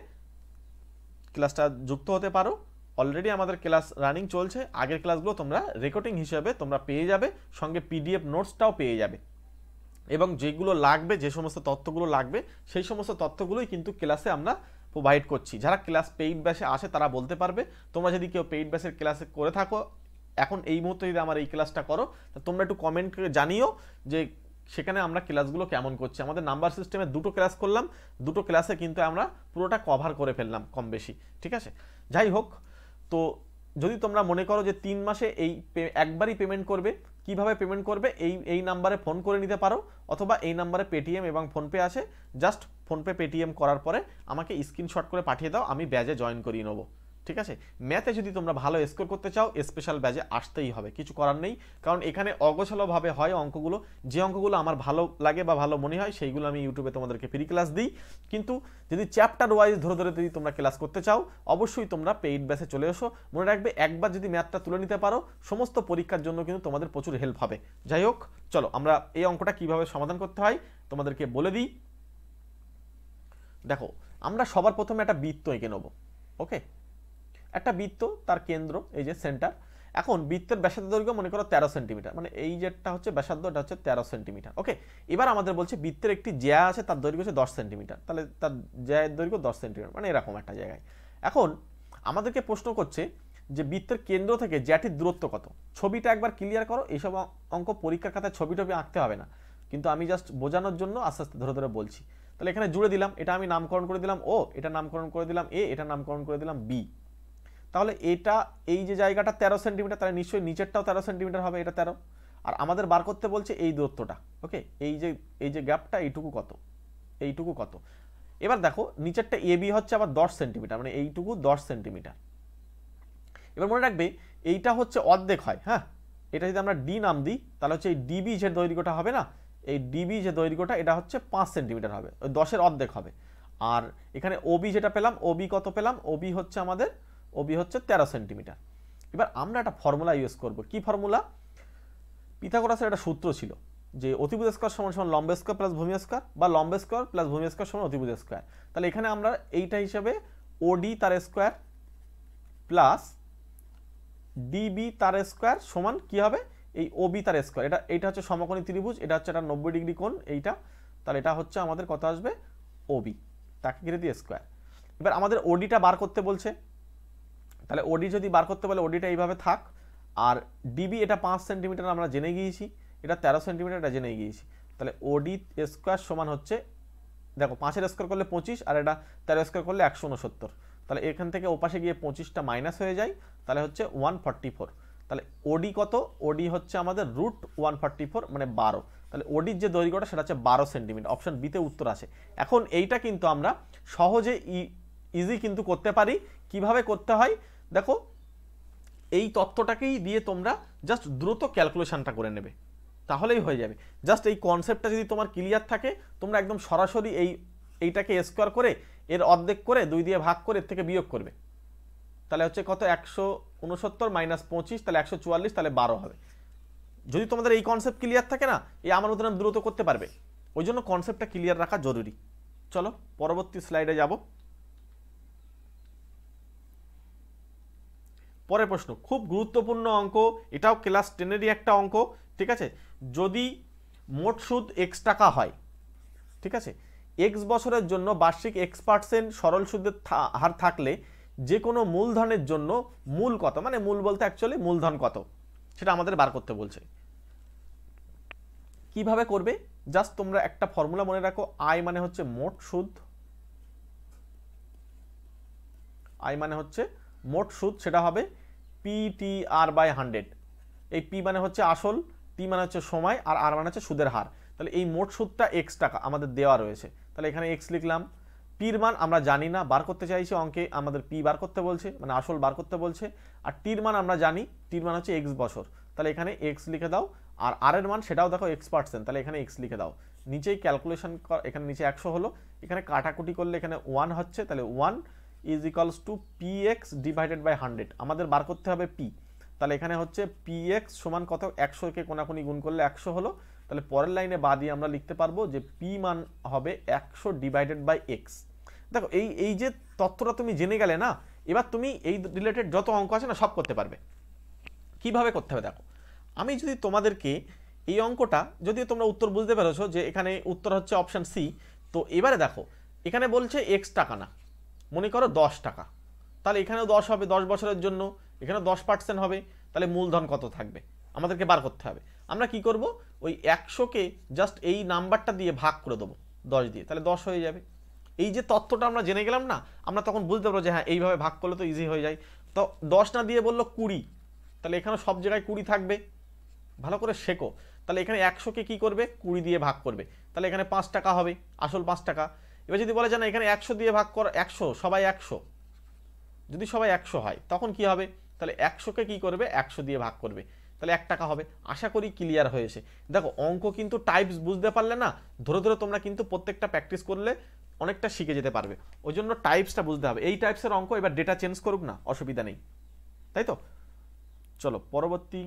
ক্লাসটা যুক্ত হতে পারো অলরেডি আমাদের ক্লাস রানিং চলছে আগের ক্লাসগুলো তোমরা রেকর্ডিং হিসাবে তোমরা পেয়ে যাবে সঙ্গে পিডিএফ নোটসটাও পেয়ে যাবে এবং যেগুলো লাগবে যে সমস্ত তথ্যগুলো লাগবে সেই সমস্ত তথ্যগুলোই কিন্তু ক্লাসে আমরা প্রোভাইড করছি যারা ক্লাস পেইড ব্যাসে আসে তারা বলতে পারবে তোমরা যদি কেউ পেইড ব্যাসের ক্লাসে করে থাকো এখন এই মুহূর্তে যদি আমার এই ক্লাসটা করো তা তোমরা একটু কমেন্ট জানিও যে সেখানে আমরা ক্লাসগুলো কেমন করছি আমাদের নাম্বার সিস্টেমে দুটো ক্লাস করলাম দুটো ক্লাসে কিন্তু আমরা পুরোটা কভার করে ফেললাম কম বেশি ঠিক আছে যাই হোক তো যদি তোমরা মনে করো যে তিন মাসে এই একবারই পেমেন্ট করবে কিভাবে পেমেন্ট করবে এই এই নাম্বারে ফোন করে নিতে পারো অথবা এই নাম্বারে পেটিএম এবং ফোনপে আছে জাস্ট ফোনপে পেটিএম করার পরে আমাকে স্ক্রিনশট করে পাঠিয়ে দাও আমি ব্যাজে জয়েন করিয়ে নেবো ঠিক আছে ম্যাথে যদি তোমরা ভালো স্কোর করতে চাও স্পেশাল ব্যাচে আসতেই হবে কিছু করার নেই কারণ এখানে অগোছালোভাবে হয় অঙ্কগুলো যে অঙ্কগুলো আমার ভালো লাগে বা ভালো মনে হয় সেইগুলো আমি ইউটিউবে তোমাদেরকে ফ্রি ক্লাস দিই কিন্তু যদি চ্যাপ্টার ওয়াইজ ধরে ধরে যদি তোমরা ক্লাস করতে চাও অবশ্যই তোমরা পেইড ব্যাচে চলে এসো মনে রাখবে একবার যদি ম্যাথটা তুলে নিতে পারো সমস্ত পরীক্ষার জন্য কিন্তু তোমাদের প্রচুর হেল্প হবে যাই হোক চলো আমরা এই অঙ্কটা কিভাবে সমাধান করতে হয় তোমাদেরকে বলে দিই দেখো আমরা সবার প্রথমে একটা বৃত্ত এঁকে নেবো ওকে একটা বৃত্ত তার কেন্দ্র এই যে সেন্টার এখন বৃত্তের ব্যাসার্ধ দৈর্ঘ্য মনে করো তেরো সেন্টিমিটার মানে এই যেটা হচ্ছে ব্যাসার্ধটা হচ্ছে তেরো সেন্টিমিটার ওকে এবার আমাদের বলছে বৃত্তের একটি জ্যা আছে তার দৈর্ঘ্য হচ্ছে দশ সেন্টিমিটার তাহলে তার জ্যায়ের দৈর্ঘ্য দশ সেন্টিমিটার মানে এরকম একটা জায়গায় এখন আমাদেরকে প্রশ্ন করছে যে বৃত্তের কেন্দ্র থেকে জ্যাটির দূরত্ব কত ছবিটা একবার ক্লিয়ার করো এইসব অঙ্ক পরীক্ষার খাতায় ছবি টবি আঁকতে হবে না কিন্তু আমি জাস্ট বোঝানোর জন্য আস্তে আস্তে ধরে ধরে বলছি তাহলে এখানে জুড়ে দিলাম এটা আমি নামকরণ করে দিলাম ও এটা নামকরণ করে দিলাম এ এটা নামকরণ করে দিলাম বি তাহলে এটা এই যে জায়গাটা তেরো সেন্টিমিটার তাহলে নিশ্চয়ই নিচেরটাও তেরো সেন্টিমিটার হবে এটা তেরো আর আমাদের বার করতে বলছে এই দূরত্বটা ওকে এই যে এই যে গ্যাপটা এইটুকু কত এইটুকু কত এবার দেখো নিচেরটা এ বি হচ্ছে আবার দশ সেন্টিমিটার মানে এইটুকু দশ সেন্টিমিটার এবার মনে রাখবে এইটা হচ্ছে অর্ধেক হয় হ্যাঁ এটা যদি আমরা ডি নাম দিই তাহলে হচ্ছে এই ডিবি যে দৈর্ঘ্যটা হবে না এই ডিবি যে দৈর্ঘ্যটা এটা হচ্ছে পাঁচ সেন্টিমিটার হবে ওই দশের অর্ধেক হবে আর এখানে ওবি যেটা পেলাম ওবি কত পেলাম ওবি হচ্ছে আমাদের ও বি হচ্ছে তেরো সেন্টিমিটার এবার আমরা একটা ফর্মুলা ইউজ করব কি ফর্মুলা পিথাগোরাসের একটা সূত্র ছিল যে অতিভুজ স্কোয়ার সমান সমান লম্ব স্কোয়ার প্লাস ভূমি স্কোয়ার বা লম্ব স্কোয়ার প্লাস ভূমি স্কোয়ার সমান অতিভুজ স্কোয়ার তাহলে এখানে আমরা এইটা হিসাবে ওডি তার স্কোয়ার প্লাস ডিবি তার স্কোয়ার সমান কি হবে এই ওবি তার স্কোয়ার এটা এটা হচ্ছে সমকোণী ত্রিভুজ এটা হচ্ছে একটা নব্বই ডিগ্রি কোণ এইটা তাহলে এটা হচ্ছে আমাদের কত আসবে ওবি তাকে ঘিরে দিয়ে স্কোয়ার এবার আমাদের ওডিটা বার করতে বলছে তাহলে ওডি যদি বার করতে পারে ওডিটা এইভাবে থাক আর ডিবি এটা পাঁচ সেন্টিমিটার আমরা জেনে গিয়েছি এটা তেরো সেন্টিমিটার এটা জেনে গিয়েছি তাহলে ওডি স্কোয়ার সমান হচ্ছে দেখো পাঁচের স্কোয়ার করলে পঁচিশ আর এটা তেরো স্কোয়ার করলে একশো উনসত্তর তাহলে এখান থেকে ওপাশে গিয়ে পঁচিশটা মাইনাস হয়ে যায় তাহলে হচ্ছে ওয়ান ফর্টি ফোর তাহলে ওডি কত ওডি হচ্ছে আমাদের রুট ওয়ান ফর্টি ফোর মানে বারো তাহলে ওডির যে দৈর্ঘ্যটা সেটা হচ্ছে বারো সেন্টিমিটার অপশান বিতে উত্তর আছে এখন এইটা কিন্তু আমরা সহজে ইজি কিন্তু করতে পারি কিভাবে করতে হয় দেখো এই তত্ত্বটাকেই দিয়ে তোমরা জাস্ট দ্রুত ক্যালকুলেশানটা করে নেবে তাহলেই হয়ে যাবে জাস্ট এই কনসেপ্টটা যদি তোমার ক্লিয়ার থাকে তোমরা একদম সরাসরি এই এইটাকে স্কোয়ার করে এর অর্ধেক করে দুই দিয়ে ভাগ করে এর থেকে বিয়োগ করবে তাহলে হচ্ছে কত একশো উনসত্তর মাইনাস পঁচিশ তাহলে একশো চুয়াল্লিশ তাহলে বারো হবে যদি তোমাদের এই কনসেপ্ট ক্লিয়ার থাকে না এই আমার মতন দ্রুত করতে পারবে ওই জন্য কনসেপ্টটা ক্লিয়ার রাখা জরুরি চলো পরবর্তী স্লাইডে যাবো পরের প্রশ্ন খুব গুরুত্বপূর্ণ অঙ্ক এটাও ক্লাস টেনেরই একটা অঙ্ক ঠিক আছে যদি মোট সুদ এক্স টাকা হয় ঠিক আছে এক্স বছরের জন্য বার্ষিক এক্স পার্সেন্ট সরল সুদের হার থাকলে যে কোনো মূলধনের জন্য মূল কত মানে মূল বলতে অ্যাকচুয়ালি মূলধন কত সেটা আমাদের বার করতে বলছে কিভাবে করবে জাস্ট তোমরা একটা ফর্মুলা মনে রাখো আয় মানে হচ্ছে মোট সুদ আয় মানে হচ্ছে মোট সুদ সেটা হবে আর বাই হান্ড্রেড এই পি মানে হচ্ছে আসল টি মানে হচ্ছে সময় আর আর মানে হচ্ছে সুদের হার তাহলে এই মোট সুদটা এক্স টাকা আমাদের দেওয়া রয়েছে তাহলে এখানে এক্স লিখলাম পির মান আমরা জানি না বার করতে চাইছি অঙ্কে আমাদের পি বার করতে বলছে মানে আসল বার করতে বলছে আর টির মান আমরা জানি টির মান হচ্ছে এক্স বছর তাহলে এখানে এক্স লিখে দাও আর আর এর মান সেটাও দেখো এক্স পার্সেন্ট তাহলে এখানে এক্স লিখে দাও নিচেই ক্যালকুলেশন এখানে নিচে একশো হলো এখানে কাটাকুটি করলে এখানে ওয়ান হচ্ছে তাহলে one is equals to P X divided by hundred আমাদের বার করতে হবে পি তাহলে এখানে হচ্ছে পি এক্স সমান কত একশোকে কোনাকুনি গুণ করলে একশো হলো তাহলে পরের লাইনে বা দিয়ে আমরা লিখতে পারবো যে পি মান হবে একশো ডিভাইডেড বাই এক্স দেখো এই এই যে তথ্যটা তুমি জেনে গেলে না এবার তুমি এই রিলেটেড যত অঙ্ক আছে না সব করতে পারবে কিভাবে করতে হবে দেখো আমি যদি তোমাদেরকে এই অঙ্কটা যদিও তোমরা উত্তর বুঝতে পেরেছো যে এখানে উত্তর হচ্ছে অপশান সি তো এবারে দেখো এখানে বলছে এক্স টাকা না মনে করো দশ টাকা তাহলে এখানেও দশ হবে দশ বছরের জন্য এখানে দশ পার্সেন্ট হবে তাহলে মূলধন কত থাকবে আমাদেরকে বার করতে হবে আমরা কি করব ওই একশোকে জাস্ট এই নাম্বারটা দিয়ে ভাগ করে দেবো দশ দিয়ে তাহলে দশ হয়ে যাবে এই যে তত্ত্বটা আমরা জেনে গেলাম না আমরা তখন বুঝতে পারবো যে হ্যাঁ এইভাবে ভাগ করলে তো ইজি হয়ে যায় তো দশ না দিয়ে বললো কুড়ি তাহলে এখানে সব জায়গায় কুড়ি থাকবে ভালো করে শেখো তাহলে এখানে একশোকে কি করবে কুড়ি দিয়ে ভাগ করবে তাহলে এখানে পাঁচ টাকা হবে আসল পাঁচ টাকা এবার যদি বলে যে না এখানে একশো দিয়ে ভাগ কর একশো সবাই একশো যদি সবাই একশো হয় তখন কি হবে তাহলে একশোকে কি করবে একশো দিয়ে ভাগ করবে তাহলে এক টাকা হবে আশা করি ক্লিয়ার হয়েছে দেখো অঙ্ক কিন্তু টাইপস বুঝতে পারলে না ধরে ধরে তোমরা কিন্তু প্রত্যেকটা প্র্যাকটিস করলে অনেকটা শিখে যেতে পারবে ওই জন্য টাইপসটা বুঝতে হবে এই টাইপসের অঙ্ক এবার ডেটা চেঞ্জ করুক না অসুবিধা নেই তাই তো চলো পরবর্তী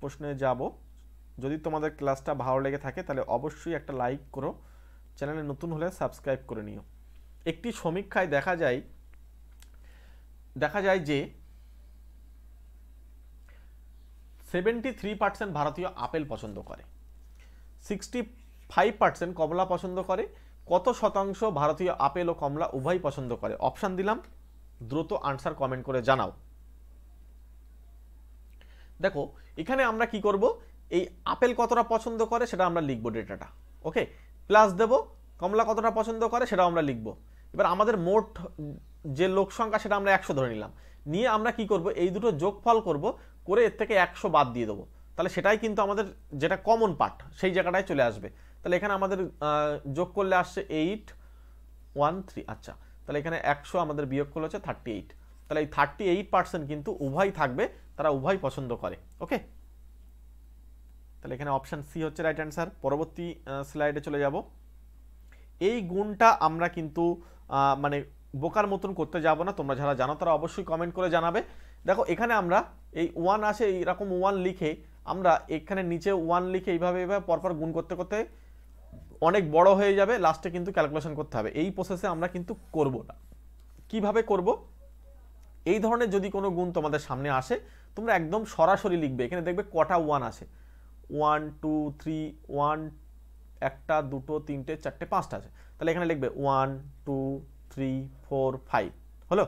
প্রশ্নে যাব যদি তোমাদের ক্লাসটা ভালো লেগে থাকে তাহলে অবশ্যই একটা লাইক করো চ্যানেলে নতুন হলে সাবস্ক্রাইব করে নিও একটি সমীক্ষায় দেখা যায় দেখা যায় যে সেভেন্টি থ্রি পার্সেন্ট ভারতীয় আপেল পছন্দ করে সিক্সটি ফাইভ পার্সেন্ট কমলা পছন্দ করে কত শতাংশ ভারতীয় আপেল ও কমলা উভয় পছন্দ করে অপশান দিলাম দ্রুত আনসার কমেন্ট করে জানাও দেখো এখানে আমরা কি করব এই আপেল কতটা পছন্দ করে সেটা আমরা লিখবো ডেটাটা ওকে প্লাস দেব কমলা কতটা পছন্দ করে সেটা আমরা লিখব এবার আমাদের মোট যে লোক সংখ্যা সেটা আমরা একশো ধরে নিলাম নিয়ে আমরা কি করব এই দুটো যোগফল করব করে এর থেকে একশো বাদ দিয়ে দেবো তাহলে সেটাই কিন্তু আমাদের যেটা কমন পার্ট সেই জায়গাটায় চলে আসবে তাহলে এখানে আমাদের যোগ করলে আসছে এইট ওয়ান থ্রি আচ্ছা তাহলে এখানে একশো আমাদের বিয়োগ করলে হচ্ছে থার্টি এইট তাহলে এই থার্টি এইট পার্সেন্ট কিন্তু উভয় থাকবে তারা উভয় পছন্দ করে ওকে তাহলে এখানে অপশান সি হচ্ছে রাইট অ্যান্সার পরবর্তী স্লাইডে চলে যাব এই গুণটা আমরা কিন্তু মানে বোকার মতন করতে যাব না তোমরা যারা জানো তারা অবশ্যই কমেন্ট করে জানাবে দেখো এখানে আমরা এই ওয়ান আসে এইরকম ওয়ান লিখে আমরা এখানে নিচে ওয়ান লিখে এইভাবে এইভাবে পরপর গুণ করতে করতে অনেক বড় হয়ে যাবে লাস্টে কিন্তু ক্যালকুলেশন করতে হবে এই প্রসেসে আমরা কিন্তু করব না কিভাবে করব এই ধরনের যদি কোনো গুণ তোমাদের সামনে আসে তোমরা একদম সরাসরি লিখবে এখানে দেখবে কটা ওয়ান আসে ওয়ান টু থ্রি ওয়ান একটা দুটো তিনটে চারটে পাঁচটা আছে তাহলে এখানে লিখবে one two three four five হলো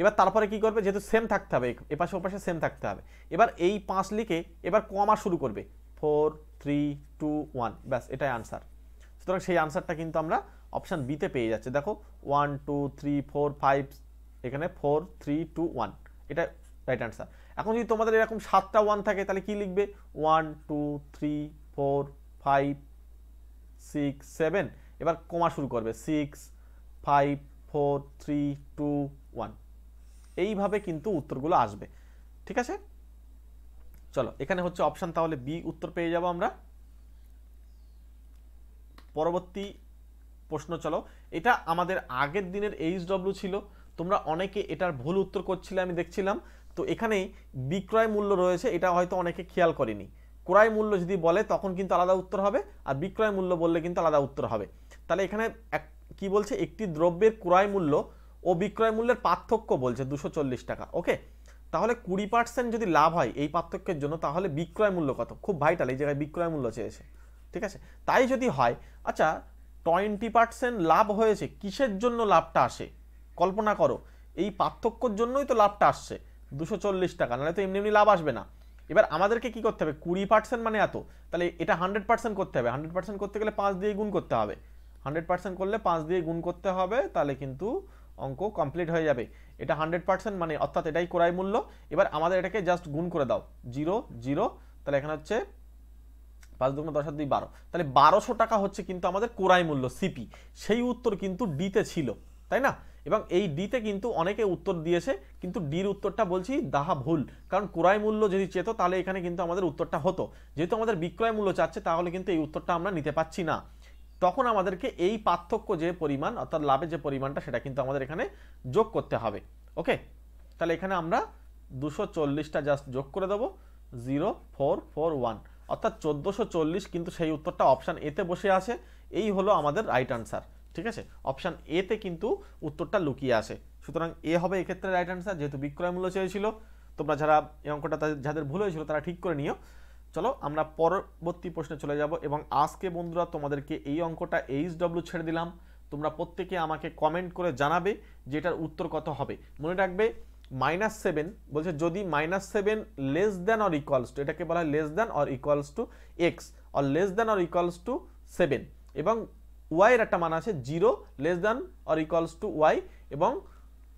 এবার তারপরে কি করবে যেহেতু সেম থাকতে হবে এপাশে ওপাশে সেম থাকতে হবে এবার এই পাঁচ লিখে এবার কমা শুরু করবে ফোর থ্রি টু ওয়ান ব্যাস এটাই আনসার সুতরাং সেই আনসারটা কিন্তু আমরা অপশান বিতে পেয়ে যাচ্ছে দেখো one two three four five এখানে ফোর থ্রি টু ওয়ান এটা রাইট আনসার এখন যদি তোমাদের এরকম সাতটা ওয়ান থাকে তাহলে কি লিখবে one two three four five six seven এবার কমা শুরু করবে six five four three two one এইভাবে কিন্তু উত্তরগুলো আসবে ঠিক আছে চলো এখানে হচ্ছে অপশান তাহলে বি উত্তর পেয়ে যাব আমরা পরবর্তী প্রশ্ন চলো এটা আমাদের আগের দিনের এইচ ছিল তোমরা অনেকে এটার ভুল উত্তর করছিলে আমি দেখছিলাম তো এখানে বিক্রয় মূল্য রয়েছে এটা হয়তো অনেকে খেয়াল করেনি ক্রয় মূল্য যদি বলে তখন কিন্তু আলাদা উত্তর হবে আর বিক্রয় মূল্য বললে কিন্তু আলাদা উত্তর হবে তাহলে এখানে এক কী বলছে একটি দ্রব্যের ক্রয় মূল্য ও বিক্রয় মূল্যের পার্থক্য বলছে দুশো টাকা ওকে তাহলে কুড়ি পার্সেন্ট যদি লাভ হয় এই পার্থক্যের জন্য তাহলে বিক্রয় মূল্য কত খুব ভাইটাল এই জায়গায় বিক্রয় মূল্য চেয়েছে ঠিক আছে তাই যদি হয় আচ্ছা টোয়েন্টি পার্সেন্ট লাভ হয়েছে কিসের জন্য লাভটা আসে কল্পনা করো এই পার্থক্যর জন্যই তো লাভটা আসছে দুশো চল্লিশ টাকা নাহলে তো এমনি এমনি লাভ আসবে না এবার আমাদেরকে কি করতে হবে কুড়ি পার্সেন্ট মানে এত তাহলে এটা হান্ড্রেড পার্সেন্ট করতে হবে হান্ড্রেড পার্সেন্ট করতে গেলে পাঁচ দিয়ে গুণ করতে হবে হান্ড্রেড পার্সেন্ট করলে পাঁচ দিয়ে গুণ করতে হবে তাহলে কিন্তু অঙ্ক কমপ্লিট হয়ে যাবে এটা হান্ড্রেড পার্সেন্ট মানে অর্থাৎ এটাই ক্রয় মূল্য এবার আমাদের এটাকে জাস্ট গুণ করে দাও জিরো জিরো তাহলে এখানে হচ্ছে পাঁচ দুগুণ দশ দুই বারো তাহলে বারোশো টাকা হচ্ছে কিন্তু আমাদের কোরাই মূল্য সিপি সেই উত্তর কিন্তু ডিতে ছিল তাই না এবং এই ডিতে কিন্তু অনেকে উত্তর দিয়েছে কিন্তু ডির উত্তরটা বলছি দাহা ভুল কারণ ক্রয় মূল্য যদি চেত তাহলে এখানে কিন্তু আমাদের উত্তরটা হতো যেহেতু আমাদের বিক্রয় মূল্য চাচ্ছে তাহলে কিন্তু এই উত্তরটা আমরা নিতে পাচ্ছি না তখন আমাদেরকে এই পার্থক্য যে পরিমাণ অর্থাৎ লাভের যে পরিমাণটা সেটা কিন্তু আমাদের এখানে যোগ করতে হবে ওকে তাহলে এখানে আমরা দুশো চল্লিশটা জাস্ট যোগ করে দেবো জিরো ফোর ফোর ওয়ান অর্থাৎ চোদ্দোশো চল্লিশ কিন্তু সেই উত্তরটা অপশান এতে বসে আছে এই হলো আমাদের রাইট আনসার ঠিক আছে অপশান এতে কিন্তু উত্তরটা লুকিয়ে আসে সুতরাং এ হবে এক্ষেত্রে রাইট অ্যান্সার যেহেতু বিক্রয় মূল্য চেয়েছিল তোমরা যারা এই অঙ্কটা যাদের ভুল হয়েছিল তারা ঠিক করে নিও চলো আমরা পরবর্তী প্রশ্নে চলে যাব এবং আজকে বন্ধুরা তোমাদেরকে এই অঙ্কটা এইচ ডব্লু ছেড়ে দিলাম তোমরা প্রত্যেকে আমাকে কমেন্ট করে জানাবে যে এটার উত্তর কত হবে মনে রাখবে মাইনাস সেভেন বলছে যদি minus seven less than or equals to এটাকে বলা হয় less than or equals to X or less than or equals to seven এবং ওয়াইয়ের একটা মান আছে zero less than or equals to Y এবং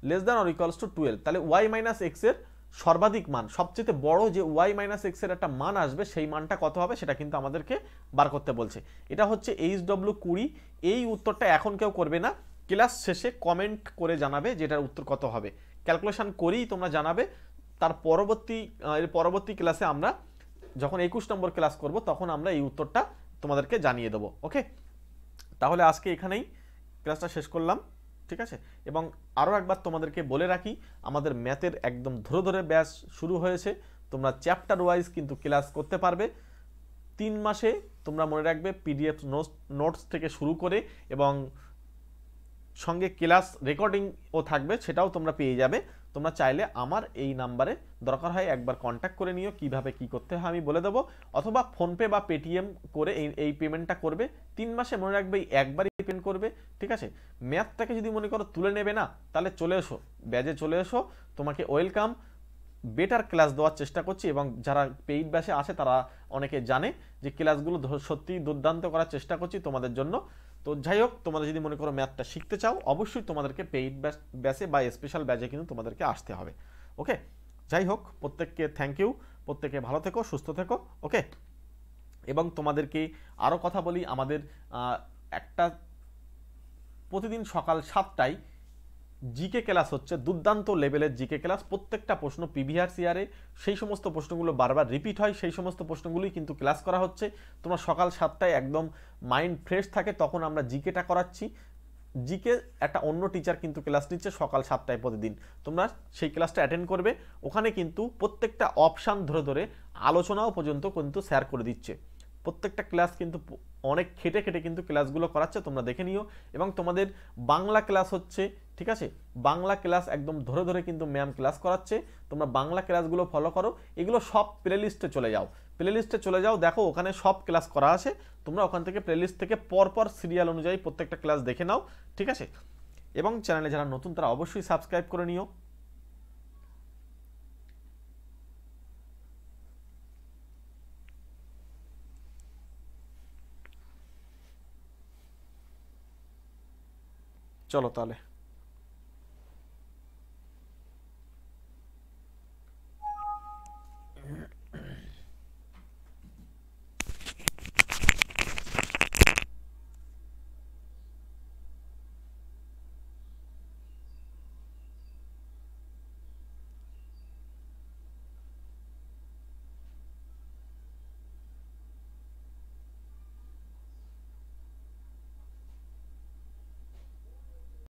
less than or equals to twelve তাহলে ওয়াই মাইনাস এক্সের সর্বাধিক মান সবচেয়ে বড় যে ওয়াই মাইনাস এক্সের একটা মান আসবে সেই মানটা কত হবে সেটা কিন্তু আমাদেরকে বার করতে বলছে এটা হচ্ছে এইচ ডব্লু কুড়ি এই উত্তরটা এখন কেউ করবে না ক্লাস শেষে কমেন্ট করে জানাবে যেটার উত্তর কত হবে ক্যালকুলেশন করেই তোমরা জানাবে তার পরবর্তী এর পরবর্তী ক্লাসে আমরা যখন একুশ নম্বর ক্লাস করব তখন আমরা এই উত্তরটা তোমাদেরকে জানিয়ে দেবো ওকে তাহলে আজকে এখানেই ক্লাসটা শেষ করলাম ঠিক আছে এবং আরও একবার তোমাদেরকে বলে রাখি আমাদের ম্যাথের একদম ধরে ধরে ব্যাস শুরু হয়েছে তোমরা চ্যাপ্টার ওয়াইজ কিন্তু ক্লাস করতে পারবে তিন মাসে তোমরা মনে রাখবে পিডিএফ নোটস থেকে শুরু করে এবং সঙ্গে ক্লাস রেকর্ডিংও থাকবে সেটাও তোমরা পেয়ে যাবে তোমরা চাইলে আমার এই নাম্বারে দরকার হয় একবার কন্ট্যাক্ট করে নিও কিভাবে কি করতে হয় আমি বলে দেবো অথবা ফোনপে বা পেটিএম করে এই এই পেমেন্টটা করবে তিন মাসে মনে রাখবে একবারই পেমেন্ট করবে ঠিক আছে ম্যাথটাকে যদি মনে করো তুলে নেবে না তাহলে চলে এসো ব্যাজে চলে এসো তোমাকে ওয়েলকাম বেটার ক্লাস দেওয়ার চেষ্টা করছি এবং যারা পেইড ব্যাসে আছে তারা অনেকে জানে যে ক্লাসগুলো সত্যি দুর্দান্ত করার চেষ্টা করছি তোমাদের জন্য তো যাই হোক তোমরা যদি মনে করো ম্যাথটা শিখতে চাও অবশ্যই তোমাদেরকে পেইড ব্যাচে বা স্পেশাল ব্যাচে কিন্তু তোমাদেরকে আসতে হবে ওকে যাই হোক প্রত্যেককে থ্যাংক ইউ প্রত্যেকে ভালো থেকো সুস্থ থেকো ওকে এবং তোমাদেরকে আরও কথা বলি আমাদের একটা প্রতিদিন সকাল সাতটায় জিকে ক্লাস হচ্ছে দুর্দান্ত লেভেলের জিকে ক্লাস প্রত্যেকটা প্রশ্ন পিভিআর সিআরে সেই সমস্ত প্রশ্নগুলো বারবার রিপিট হয় সেই সমস্ত প্রশ্নগুলোই কিন্তু ক্লাস করা হচ্ছে তোমরা সকাল সাতটায় একদম মাইন্ড ফ্রেশ থাকে তখন আমরা জিকেটা করাচ্ছি জিকে একটা অন্য টিচার কিন্তু ক্লাস নিচ্ছে সকাল সাতটায় প্রতিদিন তোমরা সেই ক্লাসটা অ্যাটেন্ড করবে ওখানে কিন্তু প্রত্যেকটা অপশান ধরে ধরে আলোচনাও পর্যন্ত কিন্তু শেয়ার করে দিচ্ছে প্রত্যেকটা ক্লাস কিন্তু অনেক খেটে খেটে কিন্তু ক্লাসগুলো করাচ্ছে তোমরা দেখে নিও এবং তোমাদের বাংলা ক্লাস হচ্ছে ঠিক আছে বাংলা ক্লাস একদম ধরে ধরে কিন্তু ম্যাম ক্লাস করাচ্ছে তোমরা বাংলা ক্লাসগুলো ফলো করো এগুলো সব প্লেলিস্টে চলে যাও প্লেলিস্টে চলে যাও দেখো ওখানে সব ক্লাস করা আছে তোমরা ওখান থেকে প্লেলিস্ট থেকে পরপর সিরিয়াল অনুযায়ী প্রত্যেকটা ক্লাস দেখে নাও ঠিক আছে এবং চ্যানেলে যারা নতুন তারা অবশ্যই সাবস্ক্রাইব করে নিও চলো তাহলে